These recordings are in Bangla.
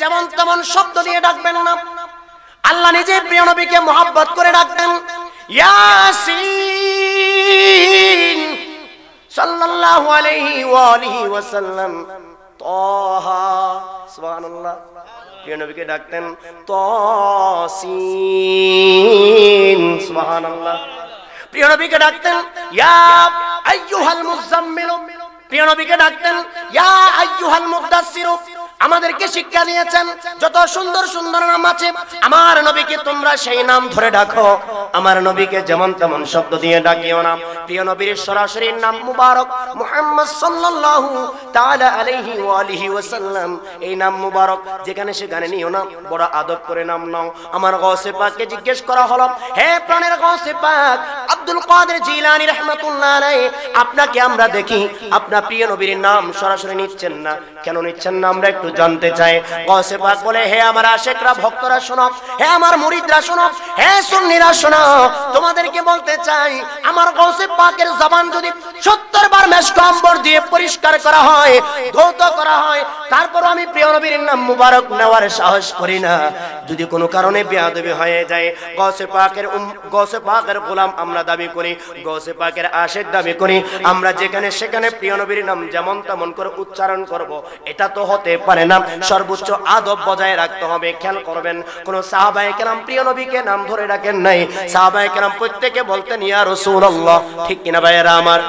যেমন তেমন শব্দ দিয়ে ডাকবেন না আল্লাহ নিজে প্রিয় নবীকে মহাব্বত করে ডাকবেন প্রিয় নবীকে ডাকতেন প্রিয় নবীকে ডাকতেন ইয়া আইয়ুহাল মুজাম্মিল আমাদেরকে শিক্ষা দিয়েছেন যত সুন্দর সুন্দর নাম আছে আমার নবীকে তোমরা সেই নাম ধরে ডাকো আমার নবীকে যেমন তেমন শব্দ দিয়ে ডাকিও না প্রিয় নবীর সরাসরি নাম মুবারক মুহাম্মদ সাল্লাল্লাহু তাআলা আলাইহি ওয়া আলিহি ওয়াসাল্লাম এই নাম মুবারক যেখানে সেখানে নিও না বড় আদব করে নাম নাও আমার গৌসে পাককে জিজ্ঞেস করা হলো হে প্রাণের গৌসে পাক আব্দুল কাদের জিলানী রাহমাতুল্লাহ আলাইহি আপনাকে আমরা দেখি আপনার প্রিয় নবীর নাম সরাসরি নিচ্ছেন না কেন নিচ্ছেন না আমরা একটু জানতে চায় গসে পাক বলে হে আমার আশেকরা ভক্তরা শোনো হে আমার মুরিদরা শোনো হে সুন্নিরা শোনো তোমাদেরকে বলতে চাই আমার গসে পাকের জবান যদি সত্তর বার মেশক দিয়ে পরিষ্কার করা হয় ধৌত করা হয় তারপর আমি প্রিয় নবীর নাম মুবারক নেওয়ার সাহস করি না যদি কোনো কারণে বেয়াদবি হয়ে যায় গসে পাকের গসে পাকের গোলাম আমরা দাবি করি গসে পাকের আশেক দাবি করি আমরা যেখানে সেখানে প্রিয় নবীর নাম যেমন তেমন করে উচ্চারণ করব এটা তো হতে পারে পারে না সর্বোচ্চ আদব বজায় রাখতে হবে খেয়াল করবেন কোন সাহাবায়ে কেরাম প্রিয় নবীকে নাম ধরে রাখেন নাই সাহাবায়ে কেরাম প্রত্যেকে বলতেন ইয়া রাসূলুল্লাহ ঠিক কিনা ভাইয়েরা আমার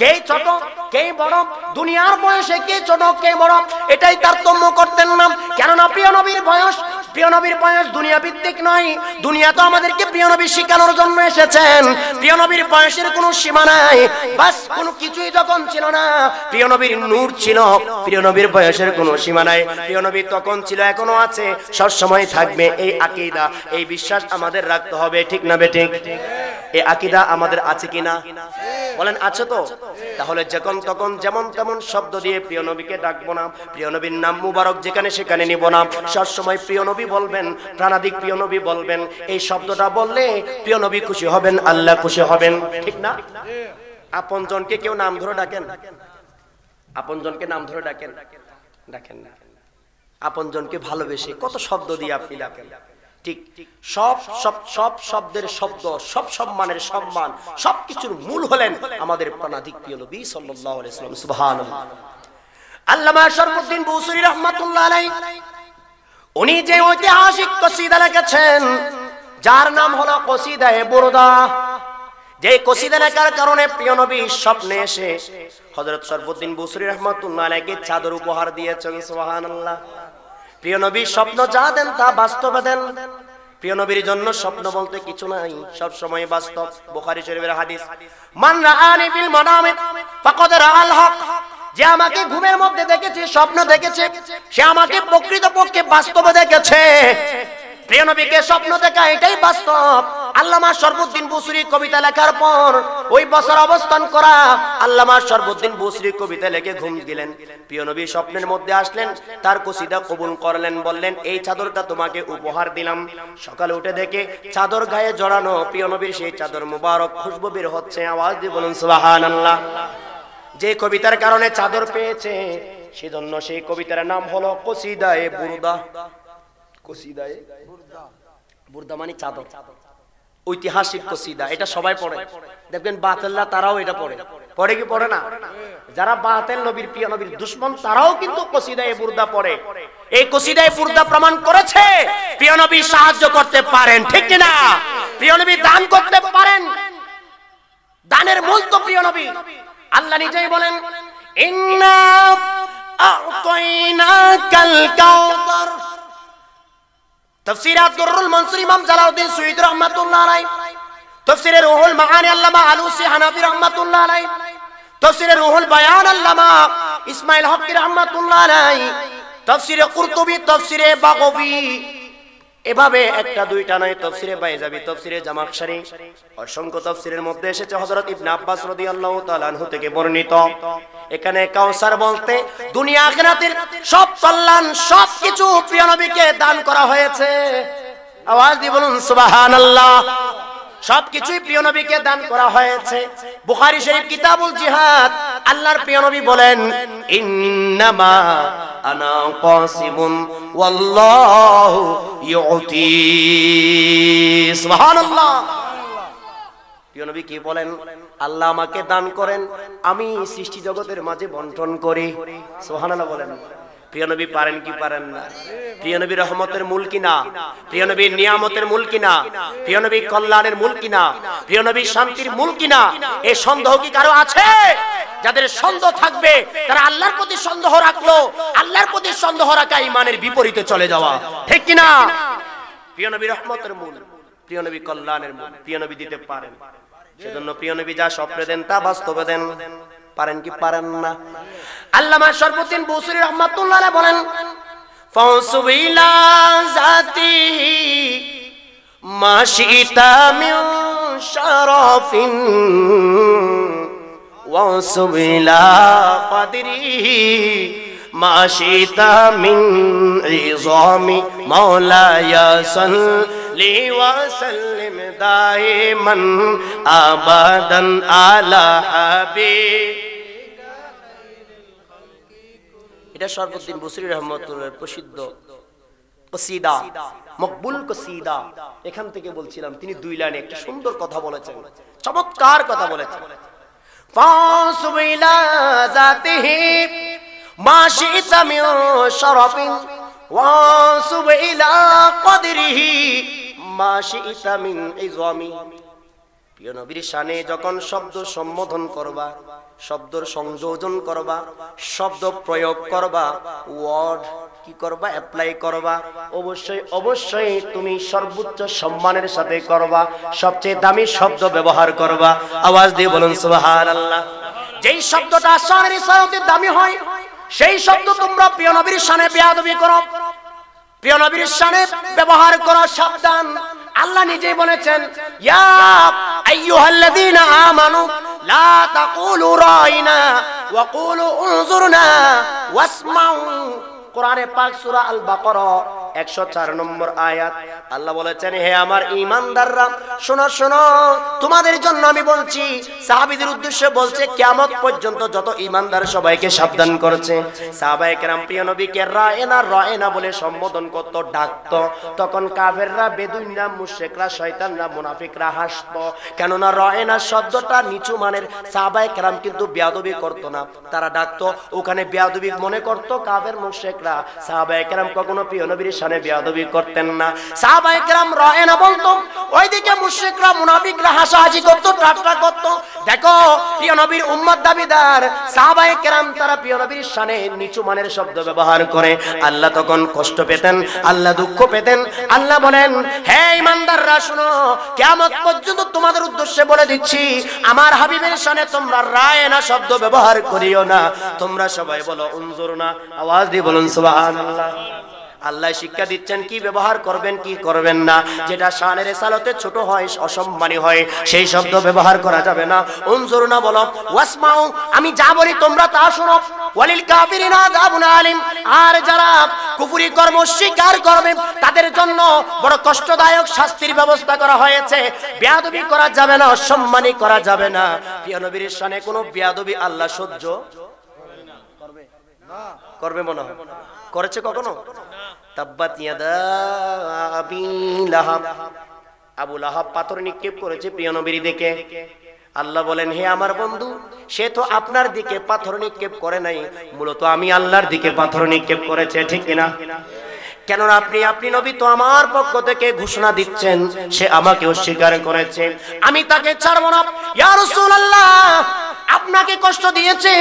কে ছোট কে বড় দুনিয়ার বয়সে কে ছোট কে বড় এটাই তারতম্য করতেন না কেননা প্রিয় নবীর বয়স প্রিয় বয়স দুনিয়া ভিত্তিক নয় দুনিয়া তো আমাদেরকে প্রিয় নবী জন্য এসেছেন প্রিয় বয়সের কোনো সীমা নাই বাস কোনো কিছুই যখন ছিল না প্রিয় নবীর নূর ছিল প্রিয় বয়সের কোনো সীমা নাই প্রিয় তখন ছিল এখনো আছে সব সময় থাকবে এই আকিদা এই বিশ্বাস আমাদের রাখতে হবে ঠিক না বেঠিক এই আকীদা আমাদের আছে কিনা বলেন আছে তো তাহলে যখন তখন যেমন তেমন শব্দ দিয়ে প্রিয় নবীকে ডাকবো না প্রিয় নবীর নাম মুবারক যেখানে সেখানে নিব না সবসময় প্রিয় নবী বলবেন প্রাণাদিক প্রিয় নবী বলবেন এই শব্দটা বললে প্রিয় নবী খুশি হবেন আল্লাহ খুশি হবেন ঠিক না আপন জনকে কেউ নাম ধরে ডাকেন আপন জনকে নাম ধরে ডাকেন ডাকেন না আপন জনকে ভালোবেসে কত শব্দ দিয়ে আপনি ডাকেন ঠিক সব সব সব শব্দের শব্দ সব সম্মানের সম্মান সবকিছুর মূল হলেন আমাদের প্রাণাধিক প্রিয় নবী সাল্লাম সুহান আল্লামা শরফুদ্দিন উনি যে ঐতিহাসিক কসিদা লিখেছেন যার নাম হলো কসিদায়ে বুরদা যে কসিদা লেখার কারণে প্রিয় নবী স্বপ্নে এসে হযরত শরফুদ্দিন বুসরি চাদর উপহার দিয়েছেন আল্লাহ প্রিয় নবী স্বপ্ন যা দেন তা বাস্তবে দেন প্রিয় নবীর জন্য স্বপ্ন বলতে কিছু নাই সব সময় বাস্তব বোখারি শরীফের হাদিস মান রাআনি ফিল মানামে ফাকাদ রাআল হক যে আমাকে ঘুমের মধ্যে দেখেছে স্বপ্ন দেখেছে সে আমাকে প্রকৃত পক্ষে বাস্তবে দেখেছে স্বপ্ন দেখা এটাই বাস্তব আল্লামা বুসরি কবিতা লেখার পর ওই বছর অবস্থান করা আল্লামা বুসরি কবিতা লেখে ঘুম দিলেন স্বপ্নের মধ্যে আসলেন তার কবুল করলেন বললেন এই চাদরটা তোমাকে উপহার দিলাম সকালে উঠে দেখে চাদর গায়ে জড়ানো প্রিয় নবীর সেই চাদর মুবারক খুশবু বের হচ্ছে আওয়াজ দিয়ে বলুন আল্লাহ যে কবিতার কারণে চাদর পেয়েছে সেজন্য সেই কবিতার নাম হলো কসিদায়ে বুরুদা কসিদায় বুর্দা মানে, মানে চাদর ঐতিহাসিক কসিদা এটা সবাই পড়ে দেখবেন বাতেল্লা তারাও এটা পড়ে পড়ে কি পড়ে না যারা বাতেল নবীর প্রিয় নবীর দুশ্মন তারাও কিন্তু কসিদায় বুর্দা পড়ে এই কসিদায় বুর্দা প্রমাণ করেছে প্রিয় নবী সাহায্য করতে পারেন ঠিক না প্রিয় নবী দান করতে পারেন দানের মূল তো প্রিয় নবী আল্লাহ নিজেই বলেন ইন্না تفسیرات گرر المنصور امام جلال الدین سوید رحمت اللہ علیہ تفسیر روح المعانی اللہ علوسی حنافی رحمت اللہ علیہ تفسیر روح البیان اللہ اسماعیل حق رحمت اللہ علیہ تفسیر قرطبی تفسیر باغوی এভাবে একটা দুইটা নয় তফসিরে বাইজাবি তফসিরে জামাকশারি অসংখ্য তফসিরের মধ্যে এসেছে হযরত ইবনে আব্বাস রাদিয়াল্লাহু তাআলা আনহু থেকে বর্ণিত এখানে কাউসার বলতে দুনিয়া আখিরাতের সব কল্যাণ সব কিছু প্রিয় নবীকে দান করা হয়েছে আওয়াজ দিয়ে বলুন সুবহানাল্লাহ সবকিছুই প্রিয় নবীকে দান করা হয়েছে বুখারি শরীফ কিতাবুল জিহাদ আল্লাহর প্রিয় নবী বলেন ইন্নামা আনা কাসিমুন ওয়াল্লাহু ইউতি সুবহানাল্লাহ প্রিয় নবী কি বলেন আল্লাহ আমাকে দান করেন আমি সৃষ্টি জগতের মাঝে বন্টন করি সুবহানাল্লাহ বলেন প্রিয়নবী পারেন কি পারেন না প্রিয়নবী রহমতের মূল কিনা প্রিয়নবী নিয়ামতের মূল কিনা প্রিয়নবী কল্যাণের মূল কিনা প্রিয়নবী শান্তির মূল কিনা সন্দেহ কি কারো আছে যাদের সন্দেহ থাকবে তারা আল্লাহর প্রতি সন্দেহ রাখলো আল্লাহর প্রতি সন্দেহ রাখা ইমানের বিপরীতে চলে যাওয়া ঠিক কিনা প্রিয়নবী রহমতের মূল প্রিয়নবী কল্যাণের মূল প্রিয়নবী দিতে পারেন সেজন্য প্রিয়নবী যা স্বপ্নে দেন তা বাস্তবে দেন পারেন কি পারেন না আল্লামা সরবুদ্দিন বসুরি রহমাতুল্লাহ বলেন ফাউসুবিলা জাতি মাশিতা মিউ শরফিন ওয়াসুবিলা কদরি মাশিতা মিন ইজামি মাওলায়া সাল্লি আলা হাবিব এটা সর্বদিন বসরি রহমতুল্লাহ প্রসিদ্ধ কসিদা মকবুল কসিদা এখান থেকে বলছিলাম তিনি দুই লাইনে একটা সুন্দর কথা বলেছেন চমৎকার কথা বলেছেন ফাসবিলা জাতিহি মা শিতা মিন শরফিন ওয়াসবিলা কদরিহি মা শিতা এই প্রিয় নবীর শানে যখন শব্দ সম্বোধন করবা শব্দর সংযোজন করবা শব্দ প্রয়োগ করবা ওয়ার্ড কি করবা অ্যাপ্লাই করবা অবশ্যই অবশ্যই তুমি সর্বোচ্চ সম্মানের সাথে করবা সবচেয়ে দামি শব্দ ব্যবহার করবা আওয়াজ দিয়ে বলুন সুবহানাল্লাহ যেই শব্দটা শানের সাথে দামি হয় সেই শব্দ তোমরা প্রিয় নবীর শানে বেয়াদবি করো প্রিয় নবীর শানে ব্যবহার করো সাবধান الله نجيب بولتن يا أيها الذين آمنوا لا تقولوا رأينا وقولوا انظرنا واسمعوا কোরআনে পাক সুরা আল একশো চার নম্বর আয়াত আল্লাহ বলেছেন হে আমার ইমানদাররা শোনো শোনো তোমাদের জন্য আমি বলছি সাহাবিদের উদ্দেশ্যে বলছে কেমন পর্যন্ত যত ইমানদার সবাইকে সাবধান করেছে কেরাম প্রিয় নবীকে রায়না রায়না বলে সম্বোধন করত ডাকত তখন কাফেররা শয়তানরা মুনাফিকরা হাসত কেননা শব্দটা নিচু মানের সাহাবায়ে কেরাম কিন্তু বেয়াদবি করত না তারা ডাকত ওখানে বেয়াদবি মনে করত কাফের মুশেক লোকরা সাহাবায়ে কেরাম কখনো প্রিয় নবীর সামনে বেয়াদবি করতেন না সাহাবায়ে কেরাম রয় না বলতো ওইদিকে মুশ্রিকরা মুনাফিকরা হাসাহাসি করত ঠাট্টা করত দেখো প্রিয় নবীর উম্মত দাবিদার সাহাবায়ে কেরাম তারা প্রিয় নবীর শানে নিচু মানের শব্দ ব্যবহার করে আল্লাহ তখন কষ্ট পেতেন আল্লাহ দুঃখ পেতেন আল্লাহ বলেন হে ইমানদাররা শুনো কিয়ামত পর্যন্ত তোমাদের উদ্দেশ্যে বলে দিচ্ছি আমার হাবিবের শানে তোমরা রায় না শব্দ ব্যবহার করিও না তোমরা সবাই বলো উনজুর না আওয়াজ দিয়ে বলুন সুবহানাল্লাহ আল্লাহ শিক্ষা দিচ্ছেন কি ব্যবহার করবেন কি করবেন না যেটা শানের সালতে ছোট হয় অসম্মানী হয় সেই শব্দ ব্যবহার করা যাবে না অঞ্জুর না বলো ওয়াসমাউ আমি যা বলি তোমরা তা শোনো ওয়ালিল কাফিরিনা আযাবুন আলিম আর যারা কুফরি কর্ম স্বীকার করবে তাদের জন্য বড় কষ্টদায়ক শাস্তির ব্যবস্থা করা হয়েছে বিয়াদবি করা যাবে না অসম্মানী করা যাবে না প্রিয় নবীর শানে কোনো বিয়াদবি আল্লাহ সহ্য করবে না করবে মনে হয় করেছে কখনো না তাব্বাত আবু লাহাব পাথর নিক্ষেপ করেছে প্রিয় আল্লাহ বলেন হে আমার বন্ধু সে তো আপনার দিকে পাথর নিক্ষেপ করে নাই মূলত আমি আল্লাহর দিকে পাথর নিক্ষেপ করেছে ঠিক কিনা কেননা আপনি আপনি নবী তো আমার পক্ষ থেকে ঘোষণা দিচ্ছেন সে আমাকে অস্বীকার করেছে আমি তাকে ছাড়ব না আপনাকে কষ্ট দিয়েছে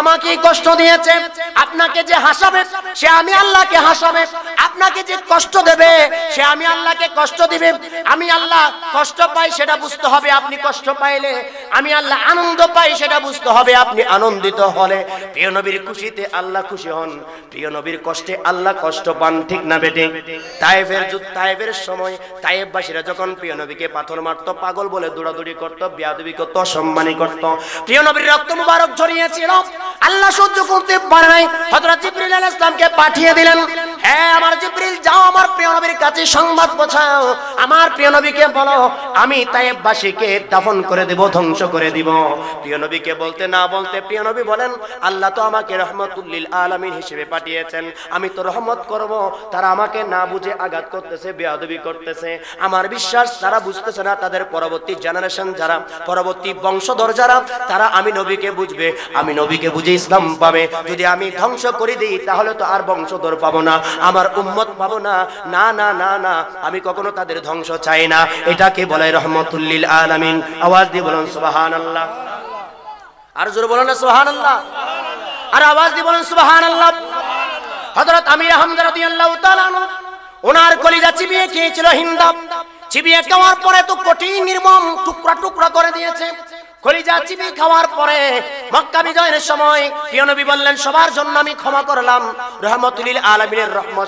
আমাকে কষ্ট দিয়েছে আপনাকে যে হাসাবে সে আমি আল্লাহকে হাসাবে আপনাকে যে কষ্ট দেবে সে আমি আল্লাহকে কষ্ট দিবে আমি আল্লাহ কষ্ট পাই সেটা বুঝতে হবে আপনি কষ্ট পাইলে আমি আল্লাহ আনন্দ পাই সেটা বুঝতে হবে আপনি আনন্দিত হলে প্রিয় নবীর খুশিতে আল্লাহ খুশি হন প্রিয় নবীর কষ্টে আল্লাহ কষ্ট পান ঠিক না বেটে তায়েফের যুদ্ধ তায়েফের সময় তায়েফবাসীরা যখন প্রিয় নবীকে পাথর মারত পাগল বলে দৌড়াদৌড়ি করত বিয়াদবি করত সম্মানী করত প্রিয় নবীর রক্ত মুবারক ছড়িয়েছিল আল্লাহ সহ্য করতে পারে নাই হযরত জিবরীল আলাইহিস সালামকে পাঠিয়ে দিলেন হ্যাঁ, সংবাদ পৌঁছাও আমার প্রিয় আমি তায়েববাসীকে দাফন করে ধ্বংস করে দিব তারা আমাকে না বুঝে আঘাত করতেছে বেহাদবি করতেছে আমার বিশ্বাস তারা বুঝতেছে না তাদের পরবর্তী জেনারেশন যারা পরবর্তী বংশধর যারা তারা আমি নবীকে বুঝবে আমি নবীকে বুঝে ইসলাম পাবে যদি আমি ধ্বংস করে দিই তাহলে তো আর বংশধর পাবো না আমার উম্মত পাবো না না না না না আমি কখনো তাদের ধ্বংস চাই না এটাকে বলে রহমতুল্লিল আলামিন আওয়াজ দিয়ে বলুন সুবাহান আল্লাহ আর জোরে বলুন না সুবাহান আল্লাহ আর আওয়াজ দিয়ে বলুন সুবাহান আল্লাহ হযরত আমির হামজা রাদিয়াল্লাহু তাআলা ওনার কলিজা চিবিয়ে খেয়েছিল হিন্দাব চিবিয়ে খাওয়ার পরে তো কঠিন নির্মম টুকরা টুকরা করে দিয়েছে কলিজা খাওয়ার পরে মক্কা বিজয়ের সময় প্রিয় নবী বললেন সবার জন্য আমি ক্ষমা করলাম রহমত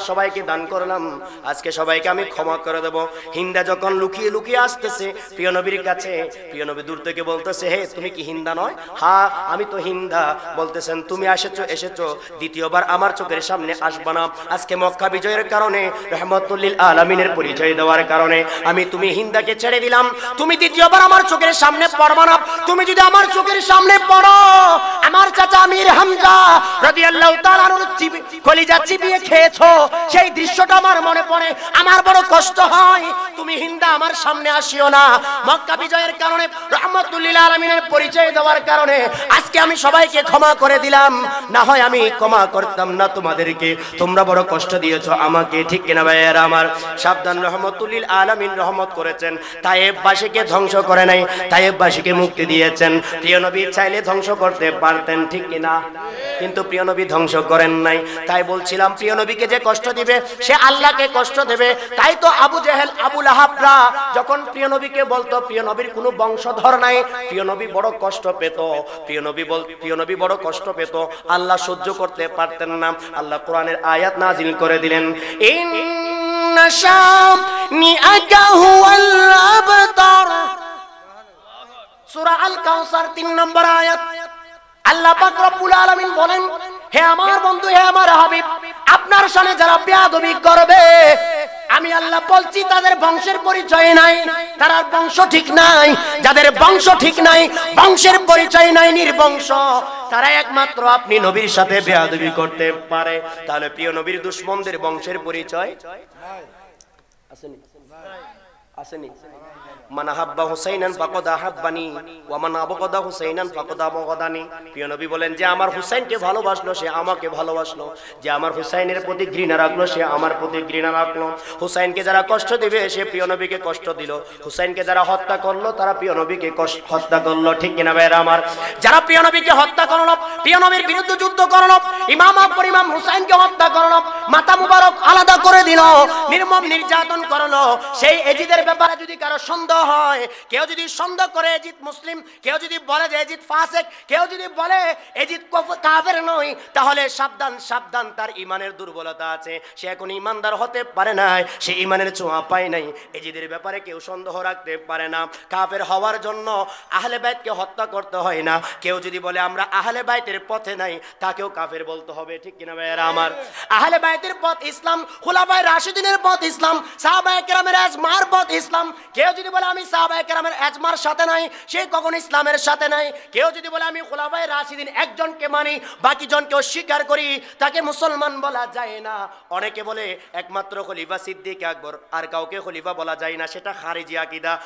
সবাইকে দান করলাম আজকে সবাইকে আমি ক্ষমা করে দেব হিন্দা যখন লুকিয়ে লুকিয়ে আসতেছে প্রিয় নবীর কাছে প্রিয় নবী দূর থেকে বলতেছে হে তুমি কি হিন্দা নয় হ্যাঁ আমি তো হিন্দা বলতেছেন তুমি এসেছো এসেছো দ্বিতীয়বার আমার চোখের সামনে আসবা না আজকে মক্কা বিজয়ের কারণে রহমতুল্লিল আলমিনের পরিচয় দেওয়ার কারণে আমি তুমি হিন্দাকে ছেড়ে দিলাম তুমি দ্বিতীয়বার আমার চোখের সামনে পড়বা না তুমি যদি আমার চোখের সামনে পড়ো আমার চাচা আমির হামজা রাদিয়াল্লাহু তাআলার কলিজা চিবিয়ে খেয়েছো সেই দৃশ্যটা আমার মনে পড়ে আমার বড় কষ্ট হয় তুমি হিন্দা আমার সামনে আসিও না মক্কা বিজয়ের কারণে রহমতুল্লিল আলমিনের পরিচয় দেওয়ার কারণে আজকে আমি সবাইকে ক্ষমা করে দিলাম না হয় আমি ক্ষমা করতাম না তোমাদেরকে তোমরা বড় কষ্ট দিয়েছ আমাকে ঠিক কিনা ভাইয়ের আমার সাবধান রহমতুল্লিল আলমিন রহমত করেছেন তাইবাসীকে ধ্বংস করে নাই তাইবাসীকে মুক্তি দিয়ে দিয়েছেন প্রিয় নবী চাইলে ধ্বংস করতে পারতেন ঠিক কিনা কিন্তু প্রিয় নবী ধ্বংস করেন নাই তাই বলছিলাম প্রিয় নবীকে যে কষ্ট দিবে সে আল্লাহকে কষ্ট দেবে তাই তো আবু জেহেল আবুল আহাবরা যখন প্রিয় নবীকে বলতো প্রিয় নবীর কোনো বংশধর নাই প্রিয় নবী বড় কষ্ট পেত প্রিয় নবী বল প্রিয় নবী বড় কষ্ট পেত আল্লাহ সহ্য করতে পারতেন না আল্লাহ কোরআনের আয়াত নাজিল করে দিলেন ইন্নাশাম নিআকা হুয়াল আবতার আল কাউসার নম্বর আয়াত আল্লাহ পাক রব্বুল আলামিন বলেন হে আমার বন্ধু হে আমার হাবিব আপনার সামনে যারা বেয়াদবি করবে আমি আল্লাহ বলছি তাদের বংশের পরিচয় নাই তারা বংশ ঠিক নাই যাদের বংশ ঠিক নাই বংশের পরিচয় নাই নির্বংশ তারা একমাত্র আপনি নবীর সাথে বেয়াদবি করতে পারে তাহলে প্রিয় নবীর দুশ্মনদের বংশের পরিচয় আসেনি আসেনি মান আহাব্বা হুসাইনান ফাকদ আহাব্বানি ওয়া মান আবগাদা হুসাইনান ফাকদ আবগাদানি প্রিয় নবী বলেন যে আমার হুসাইনকে ভালোবাসলো সে আমাকে ভালোবাসলো যে আমার হুসাইনের প্রতি ঘৃণা রাখলো সে আমার প্রতি ঘৃণা রাখলো হুসাইনকে যারা কষ্ট দিবে সে প্রিয় নবীকে কষ্ট দিল হুসাইনকে যারা হত্যা করলো তারা প্রিয় নবীকে হত্যা করলো ঠিক কিনা ভাইরা আমার যারা প্রিয় নবীকে হত্যা করলো প্রিয় নবীর বিরুদ্ধে যুদ্ধ করলো ইমাম আকবর ইমাম হুসাইনকে হত্যা করলো মাতা মুবারক আলাদা করে দিল নির্মম নির্যাতন করলো সেই এজিদের ব্যাপারে যদি কারো সন্দেহ হয় কেউ যদি সন্দেহ করে এজিত মুসলিম কেউ যদি বলে যে এজিত ফাসেক কেউ যদি বলে এজিত কাফের নয় তাহলে সাবধান সাবধান তার ইমানের দুর্বলতা আছে সে এখন ইমানদার হতে পারে নাই সে ইমানের চোঁয়া পায় নাই এজিদের ব্যাপারে কেউ সন্দেহ রাখতে পারে না কাফের হওয়ার জন্য আহলে বাইতকে হত্যা করতে হয় না কেউ যদি বলে আমরা আহলে বাইতের পথে নাই তাকেও কাফের বলতে হবে ঠিক কিনা ভাইয়েরা আমার আহলে বাইতের পথ ইসলাম খোলাফায় রাশিদিনের পথ ইসলাম সাহাবায় কেরামের আজমার পথ ইসলাম কেউ যদি বলে আমি সাহাবাহামের কেরামের সাথে নাই সে কখনো ইসলামের সাথে নাই কেউ যদি বলে আমি খোলাবাই রাশিদিন একজনকে মানি জনকেও স্বীকার করি তাকে মুসলমান বলা যায় না অনেকে বলে একমাত্র খলিফা সিদ্দিক আকবর আর কাউকে খলিফা বলা যায় না সেটা খারেজি আকিদা